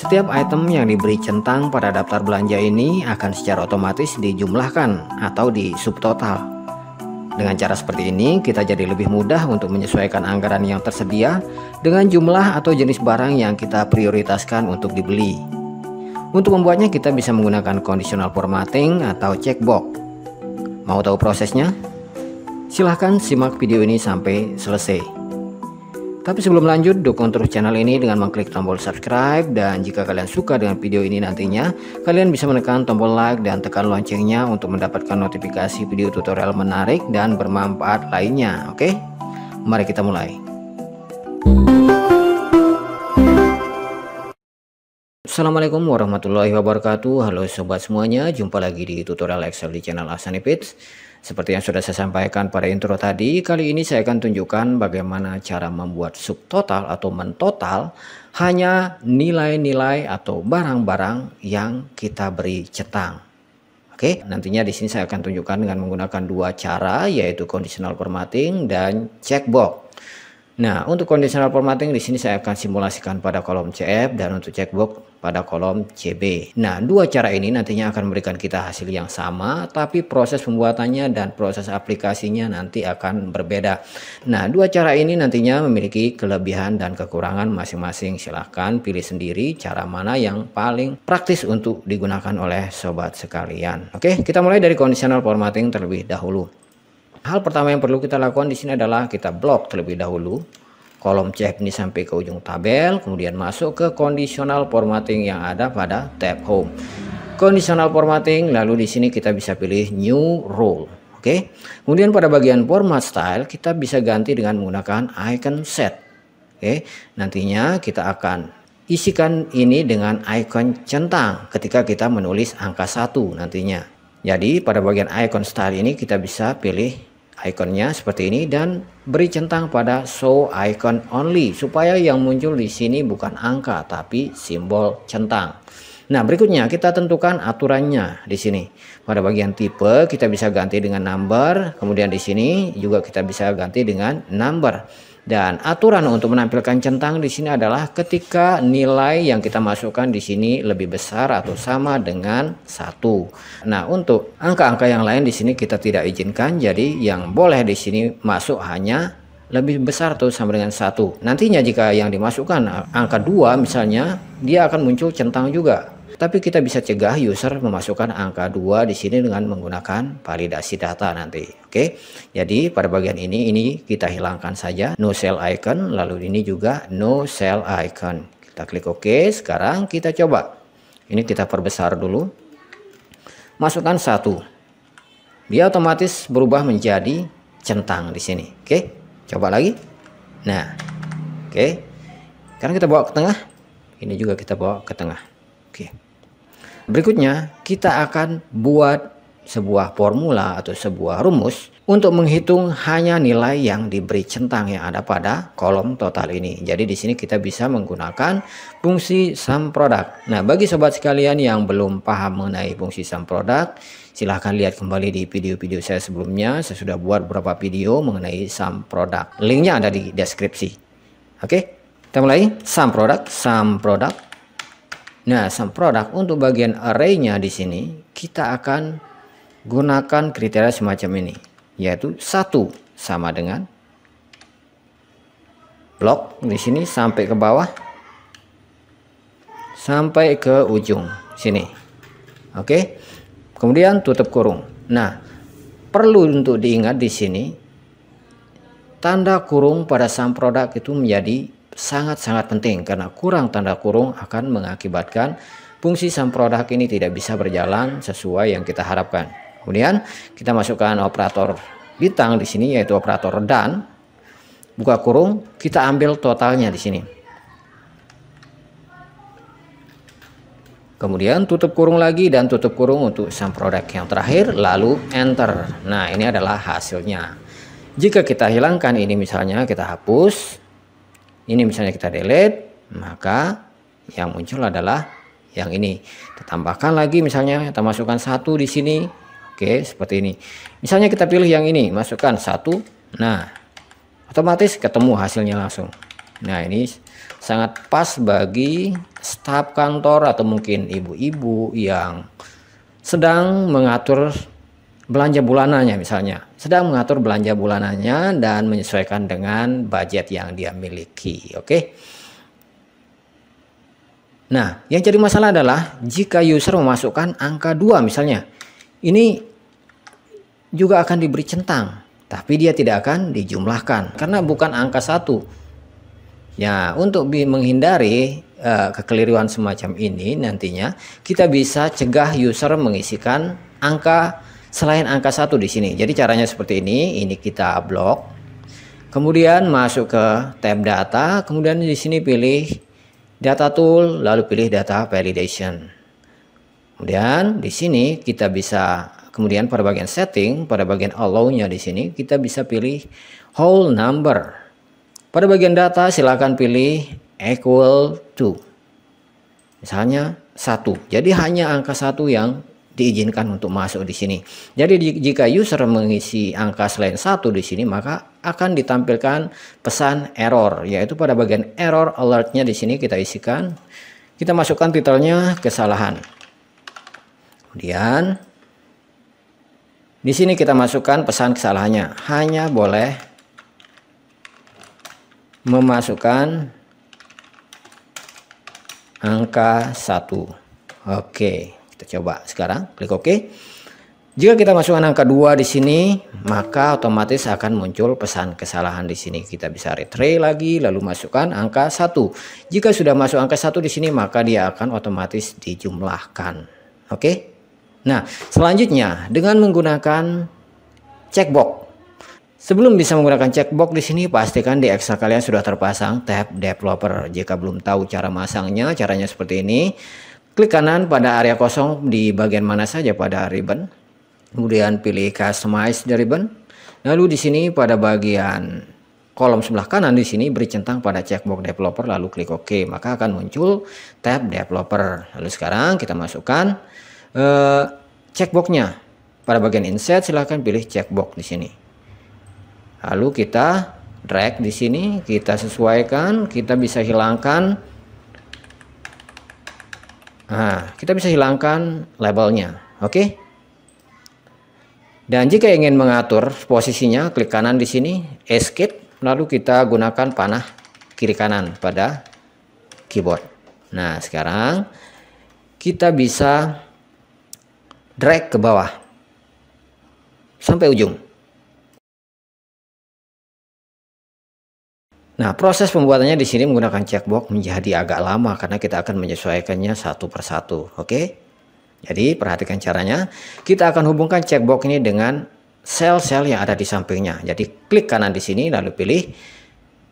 Setiap item yang diberi centang pada daftar belanja ini akan secara otomatis dijumlahkan atau di subtotal. Dengan cara seperti ini, kita jadi lebih mudah untuk menyesuaikan anggaran yang tersedia dengan jumlah atau jenis barang yang kita prioritaskan untuk dibeli. Untuk membuatnya, kita bisa menggunakan conditional formatting atau checkbox. Mau tahu prosesnya? Silahkan simak video ini sampai selesai. Tapi sebelum lanjut, dukung terus channel ini dengan mengklik tombol subscribe dan jika kalian suka dengan video ini nantinya, kalian bisa menekan tombol like dan tekan loncengnya untuk mendapatkan notifikasi video tutorial menarik dan bermanfaat lainnya, oke? Mari kita mulai. Assalamualaikum warahmatullahi wabarakatuh Halo sobat semuanya Jumpa lagi di tutorial Excel di channel Asanipit Seperti yang sudah saya sampaikan pada intro tadi Kali ini saya akan tunjukkan bagaimana cara membuat subtotal atau mentotal Hanya nilai-nilai atau barang-barang yang kita beri centang Oke, nantinya di sini saya akan tunjukkan dengan menggunakan dua cara yaitu conditional formatting dan checkbox. Nah, untuk conditional formatting di sini saya akan simulasikan pada kolom CF dan untuk checkbox pada kolom CB. Nah, dua cara ini nantinya akan memberikan kita hasil yang sama, tapi proses pembuatannya dan proses aplikasinya nanti akan berbeda. Nah, dua cara ini nantinya memiliki kelebihan dan kekurangan masing-masing. Silahkan pilih sendiri cara mana yang paling praktis untuk digunakan oleh sobat sekalian. Oke, kita mulai dari conditional formatting terlebih dahulu. Hal pertama yang perlu kita lakukan di sini adalah kita blok terlebih dahulu kolom CF ini sampai ke ujung tabel, kemudian masuk ke conditional formatting yang ada pada tab home. Conditional formatting, lalu di sini kita bisa pilih new rule. Oke. Okay? Kemudian pada bagian format style kita bisa ganti dengan menggunakan icon set. Oke. Okay? Nantinya kita akan isikan ini dengan icon centang ketika kita menulis angka satu nantinya. Jadi pada bagian icon style ini kita bisa pilih ikonnya seperti ini dan beri centang pada show icon only supaya yang muncul di sini bukan angka tapi simbol centang. Nah, berikutnya kita tentukan aturannya di sini. Pada bagian tipe kita bisa ganti dengan number, kemudian di sini juga kita bisa ganti dengan number. Dan aturan untuk menampilkan centang di sini adalah ketika nilai yang kita masukkan di sini lebih besar atau sama dengan satu. Nah, untuk angka-angka yang lain di sini kita tidak izinkan, jadi yang boleh di sini masuk hanya lebih besar atau sama dengan satu. Nantinya jika yang dimasukkan eh, angka 2 misalnya, dia akan muncul centang juga tapi kita bisa cegah user memasukkan angka 2 di sini dengan menggunakan validasi data nanti. Oke. Jadi pada bagian ini ini kita hilangkan saja no cell icon lalu ini juga no cell icon. Kita klik OK. Sekarang kita coba. Ini kita perbesar dulu. Masukkan satu. Dia otomatis berubah menjadi centang di sini. Oke. Coba lagi. Nah. Oke. Sekarang kita bawa ke tengah. Ini juga kita bawa ke tengah. Oke. Berikutnya, kita akan buat sebuah formula atau sebuah rumus untuk menghitung hanya nilai yang diberi centang yang ada pada kolom total ini. Jadi di sini kita bisa menggunakan fungsi sum product. Nah, bagi sobat sekalian yang belum paham mengenai fungsi sum product, silahkan lihat kembali di video-video saya sebelumnya. Saya sudah buat beberapa video mengenai sum product. Linknya ada di deskripsi. Oke, kita mulai. Sum product, sum product Nah, sum product untuk bagian arraynya di sini kita akan gunakan kriteria semacam ini, yaitu satu sama dengan blok di sini sampai ke bawah sampai ke ujung sini. Oke. Okay? Kemudian tutup kurung. Nah, perlu untuk diingat di sini tanda kurung pada saham produk itu menjadi sangat-sangat penting karena kurang tanda kurung akan mengakibatkan fungsi sang produk ini tidak bisa berjalan sesuai yang kita harapkan. Kemudian kita masukkan operator bintang di sini yaitu operator dan buka kurung kita ambil totalnya di sini. Kemudian tutup kurung lagi dan tutup kurung untuk sang produk yang terakhir lalu enter. Nah, ini adalah hasilnya. Jika kita hilangkan ini misalnya kita hapus ini misalnya kita delete maka yang muncul adalah yang ini kita tambahkan lagi misalnya kita masukkan satu di sini oke seperti ini misalnya kita pilih yang ini masukkan satu nah otomatis ketemu hasilnya langsung nah ini sangat pas bagi staf kantor atau mungkin ibu-ibu yang sedang mengatur belanja bulanannya misalnya sedang mengatur belanja bulanannya dan menyesuaikan dengan budget yang dia miliki oke okay? nah yang jadi masalah adalah jika user memasukkan angka 2 misalnya ini juga akan diberi centang tapi dia tidak akan dijumlahkan karena bukan angka satu ya untuk menghindari uh, kekeliruan semacam ini nantinya kita bisa cegah user mengisikan angka selain angka satu di sini. Jadi caranya seperti ini, ini kita blok. Kemudian masuk ke tab data, kemudian di sini pilih data tool, lalu pilih data validation. Kemudian di sini kita bisa kemudian pada bagian setting, pada bagian allow-nya di sini kita bisa pilih whole number. Pada bagian data silakan pilih equal to. Misalnya satu. Jadi hanya angka satu yang diizinkan untuk masuk di sini. Jadi jika user mengisi angka selain satu di sini maka akan ditampilkan pesan error yaitu pada bagian error alertnya di sini kita isikan kita masukkan titelnya kesalahan. Kemudian di sini kita masukkan pesan kesalahannya. Hanya boleh memasukkan angka satu. Oke. Okay. Kita coba sekarang, klik OK. Jika kita masukkan angka 2 di sini, maka otomatis akan muncul pesan kesalahan di sini. Kita bisa retry lagi, lalu masukkan angka 1. Jika sudah masuk angka 1 di sini, maka dia akan otomatis dijumlahkan. Oke? Nah, selanjutnya dengan menggunakan checkbox. Sebelum bisa menggunakan checkbox di sini, pastikan di Excel kalian sudah terpasang tab developer. Jika belum tahu cara masangnya, caranya seperti ini. Klik kanan pada area kosong di bagian mana saja pada ribbon. Kemudian pilih customize the ribbon. Lalu di sini pada bagian kolom sebelah kanan di sini beri centang pada checkbox developer lalu klik OK maka akan muncul tab developer lalu sekarang kita masukkan uh, checkboxnya pada bagian insert silahkan pilih checkbox di sini lalu kita drag di sini kita sesuaikan kita bisa hilangkan Nah, kita bisa hilangkan labelnya. Oke. Okay? Dan jika ingin mengatur posisinya, klik kanan di sini, escape, lalu kita gunakan panah kiri kanan pada keyboard. Nah, sekarang kita bisa drag ke bawah sampai ujung. Nah, proses pembuatannya di sini menggunakan checkbox menjadi agak lama karena kita akan menyesuaikannya satu persatu. Oke, okay? jadi perhatikan caranya. Kita akan hubungkan checkbox ini dengan sel-sel yang ada di sampingnya. Jadi, klik kanan di sini, lalu pilih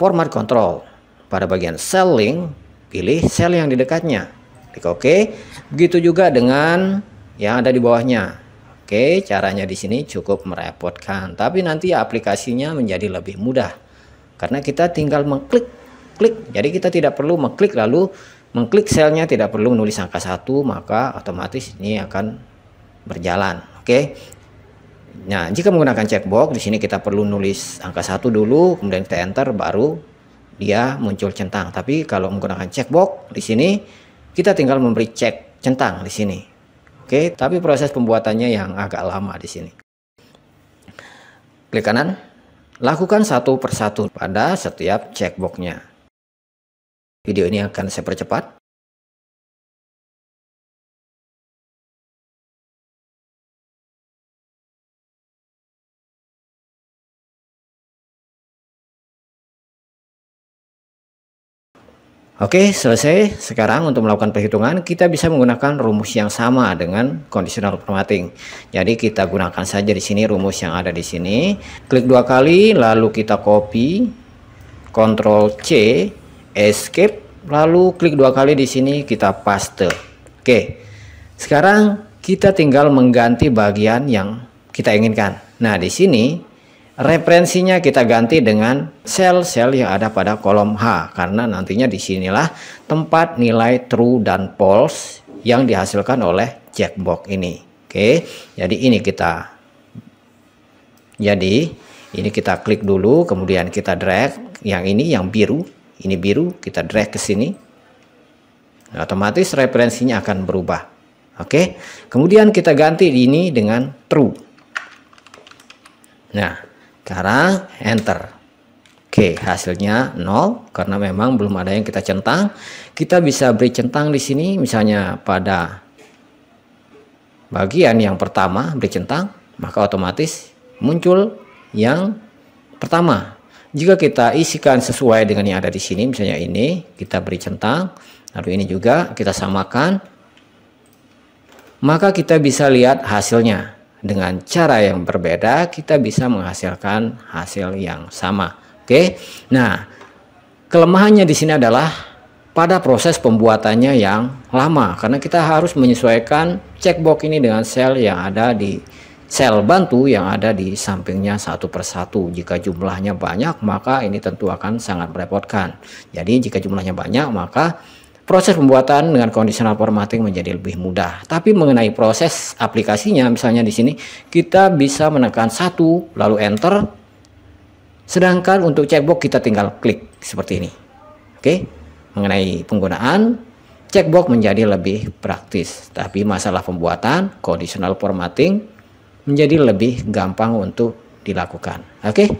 format control. Pada bagian cell link, pilih sel yang di dekatnya. Klik OK. Begitu juga dengan yang ada di bawahnya. Oke, okay, caranya di sini cukup merepotkan, tapi nanti aplikasinya menjadi lebih mudah. Karena kita tinggal mengklik klik. Jadi kita tidak perlu mengklik lalu mengklik selnya tidak perlu menulis angka satu maka otomatis ini akan berjalan. Oke. Okay? Nah, jika menggunakan checkbox di sini kita perlu nulis angka satu dulu, kemudian kita enter baru dia muncul centang. Tapi kalau menggunakan checkbox di sini kita tinggal memberi cek centang di sini. Oke, okay? tapi proses pembuatannya yang agak lama di sini. Klik kanan, Lakukan satu persatu pada setiap checkboxnya. Video ini akan saya percepat Oke, selesai. Sekarang untuk melakukan perhitungan, kita bisa menggunakan rumus yang sama dengan conditional formatting. Jadi kita gunakan saja di sini rumus yang ada di sini. Klik dua kali, lalu kita copy, Ctrl C, Escape, lalu klik dua kali di sini kita paste. Oke, sekarang kita tinggal mengganti bagian yang kita inginkan. Nah, di sini referensinya kita ganti dengan sel-sel yang ada pada kolom H karena nantinya disinilah tempat nilai true dan false yang dihasilkan oleh checkbox ini oke jadi ini kita jadi ini kita klik dulu kemudian kita drag yang ini yang biru ini biru kita drag ke sini nah, otomatis referensinya akan berubah oke kemudian kita ganti ini dengan true nah sekarang enter. Oke, hasilnya nol karena memang belum ada yang kita centang. Kita bisa beri centang di sini misalnya pada bagian yang pertama beri centang, maka otomatis muncul yang pertama. Jika kita isikan sesuai dengan yang ada di sini, misalnya ini, kita beri centang, lalu ini juga kita samakan, maka kita bisa lihat hasilnya dengan cara yang berbeda kita bisa menghasilkan hasil yang sama. Oke. Nah, kelemahannya di sini adalah pada proses pembuatannya yang lama karena kita harus menyesuaikan checkbox ini dengan sel yang ada di sel bantu yang ada di sampingnya satu persatu. Jika jumlahnya banyak, maka ini tentu akan sangat merepotkan. Jadi jika jumlahnya banyak, maka proses pembuatan dengan conditional formatting menjadi lebih mudah. Tapi mengenai proses aplikasinya, misalnya di sini kita bisa menekan satu lalu enter. Sedangkan untuk checkbox kita tinggal klik seperti ini. Oke, mengenai penggunaan checkbox menjadi lebih praktis. Tapi masalah pembuatan conditional formatting menjadi lebih gampang untuk dilakukan. Oke.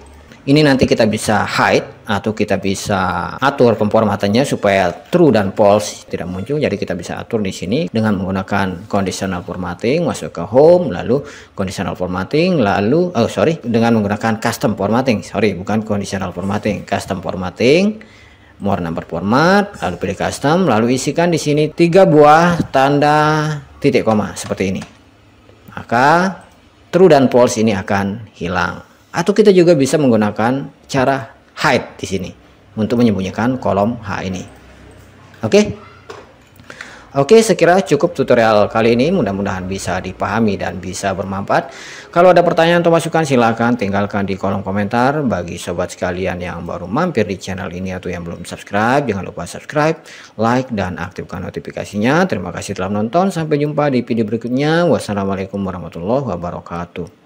Ini nanti kita bisa hide atau kita bisa atur pemformatannya supaya true dan false tidak muncul. Jadi kita bisa atur di sini dengan menggunakan conditional formatting, masuk ke home, lalu conditional formatting, lalu oh sorry dengan menggunakan custom formatting, sorry bukan conditional formatting, custom formatting more number format, lalu pilih custom, lalu isikan di sini tiga buah tanda titik koma seperti ini. Maka true dan false ini akan hilang. Atau kita juga bisa menggunakan cara hide di sini untuk menyembunyikan kolom H ini. Oke. Okay? Oke, okay, sekira cukup tutorial kali ini. Mudah-mudahan bisa dipahami dan bisa bermanfaat. Kalau ada pertanyaan atau masukan, silahkan tinggalkan di kolom komentar. Bagi sobat sekalian yang baru mampir di channel ini atau yang belum subscribe, jangan lupa subscribe, like, dan aktifkan notifikasinya. Terima kasih telah menonton. Sampai jumpa di video berikutnya. Wassalamualaikum warahmatullahi wabarakatuh.